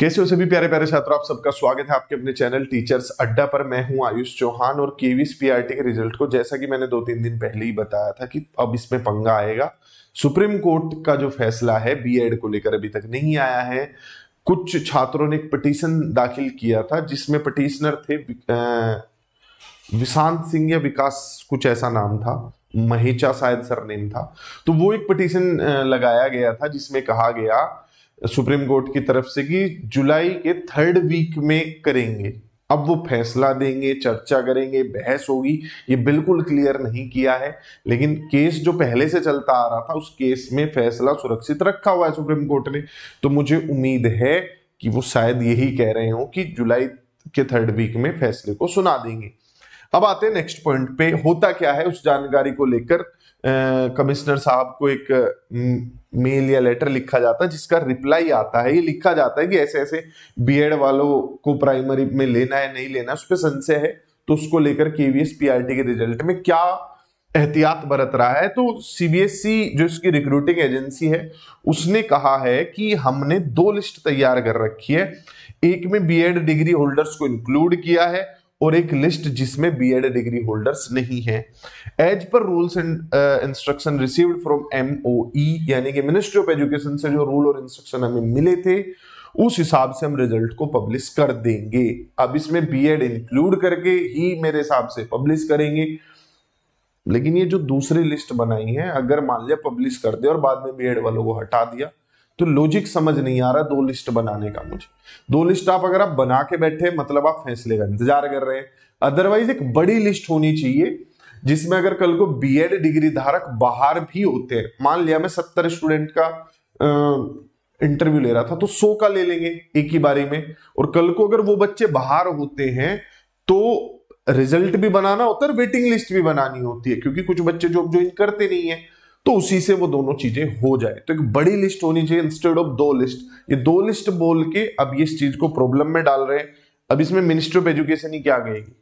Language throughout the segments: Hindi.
कैसे हो सभी प्यारे प्यारे छात्रों आप सबका स्वागत है आपके अपने चैनल टीचर्स अड्डा पर मैं हूं आयुष चौहान और केवीस पीआरटी के रिजल्ट को जैसा कि मैंने दो तीन दिन पहले ही बताया था कि अब इसमें पंगा आएगा सुप्रीम कोर्ट का जो फैसला है बीएड को लेकर अभी तक नहीं आया है कुछ छात्रों ने एक पटीशन दाखिल किया था जिसमें पटिशनर थे विशांत सिंह या विकास कुछ ऐसा नाम था महेचा शायद सरनेम था तो वो एक पटिशन लगाया गया था जिसमें कहा गया सुप्रीम कोर्ट की तरफ से कि जुलाई के थर्ड वीक में करेंगे अब वो फैसला देंगे चर्चा करेंगे बहस होगी ये बिल्कुल क्लियर नहीं किया है लेकिन केस जो पहले से चलता आ रहा था उस केस में फैसला सुरक्षित रखा हुआ है सुप्रीम कोर्ट ने तो मुझे उम्मीद है कि वो शायद यही कह रहे हो कि जुलाई के थर्ड वीक में फैसले को सुना देंगे अब आते हैं नेक्स्ट पॉइंट पे होता क्या है उस जानकारी को लेकर कमिश्नर साहब को एक मेल या लेटर लिखा जाता है जिसका रिप्लाई आता है ये लिखा जाता है कि ऐसे ऐसे बीएड वालों को प्राइमरी में लेना है नहीं लेना है उस पर संशय है तो उसको लेकर केवीएस पीआरटी के रिजल्ट में क्या एहतियात बरत रहा है तो सीबीएसई e जो इसकी रिक्रूटिंग एजेंसी है उसने कहा है कि हमने दो लिस्ट तैयार कर रखी है एक में बीएड डिग्री होल्डर्स को इंक्लूड किया है और एक लिस्ट जिसमें बी एड डिग्री होल्डर्स नहीं है as per rules and instruction received from M O यानी कि मिनिस्ट्री ऑफ एजुकेशन से जो रूल और इंस्ट्रक्शन हमें मिले थे उस हिसाब से हम रिजल्ट को पब्लिश कर देंगे अब इसमें बी एड इंक्लूड करके ही मेरे हिसाब से पब्लिश करेंगे लेकिन ये जो दूसरी लिस्ट बनाई है अगर मान लिया पब्लिश कर दे और बाद में एड वालों को हटा दिया तो लॉजिक समझ नहीं आ रहा दो लिस्ट बनाने का मुझे दो लिस्ट आप अगर आप बना के बैठे मतलब आप फैसले का इंतजार कर रहे हैं अदरवाइज एक बड़ी लिस्ट होनी चाहिए जिसमें अगर कल को बी एड डिग्री धारक बाहर भी होते हैं मान लिया मैं सत्तर स्टूडेंट का इंटरव्यू ले रहा था तो सौ का ले लेंगे एक ही बारी में और कल को अगर वो बच्चे बाहर होते हैं तो रिजल्ट भी बनाना होता है वेटिंग लिस्ट भी बनानी होती है क्योंकि कुछ बच्चे जॉब ज्वाइन करते नहीं है तो उसी से वो दोनों चीजें हो जाए तो एक बड़ी लिस्ट होनी चाहिए इंस्टेड ऑफ दो लिस्ट ये दो लिस्ट बोल के अब इस चीज को प्रॉब्लम में डाल रहे हैं अब इसमें मिनिस्ट्री ऑफ एजुकेशन ही क्या गएगी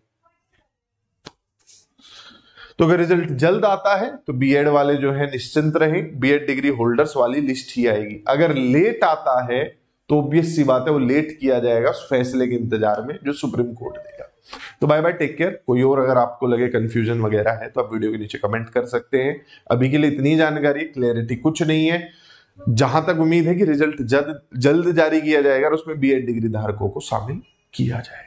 तो अगर रिजल्ट जल्द आता है तो बीएड वाले जो है निश्चिंत रहे बीएड डिग्री होल्डर्स वाली लिस्ट ही आएगी अगर लेट आता है तो ऑब्वियस सी बात है वो लेट किया जाएगा फैसले के इंतजार में जो सुप्रीम कोर्ट तो बाय बाय टेक केयर कोई और अगर आपको लगे कंफ्यूजन वगैरह है तो आप वीडियो के नीचे कमेंट कर सकते हैं अभी के लिए इतनी जानकारी क्लैरिटी कुछ नहीं है जहां तक उम्मीद है कि रिजल्ट जल्द जल्द जारी किया जाएगा और उसमें बी डिग्री धारकों को शामिल किया जाएगा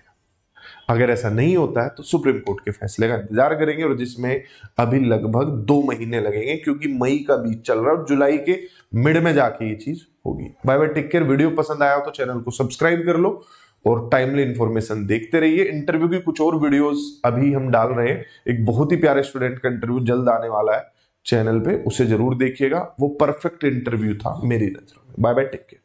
अगर ऐसा नहीं होता है तो सुप्रीम कोर्ट के फैसले का इंतजार करेंगे और जिसमें अभी लगभग दो महीने लगेंगे क्योंकि मई का बीच चल रहा है और जुलाई के मिड में जाके ये चीज होगी bye bye take care video पसंद आया हो तो चैनल को सब्सक्राइब कर लो और टाइमली इन्फॉर्मेशन देखते रहिए इंटरव्यू की कुछ और वीडियोस अभी हम डाल रहे हैं एक बहुत ही प्यारे स्टूडेंट का इंटरव्यू जल्द आने वाला है चैनल पे उसे जरूर देखिएगा वो परफेक्ट इंटरव्यू था मेरी नजरों में बाय बाय टेक केयर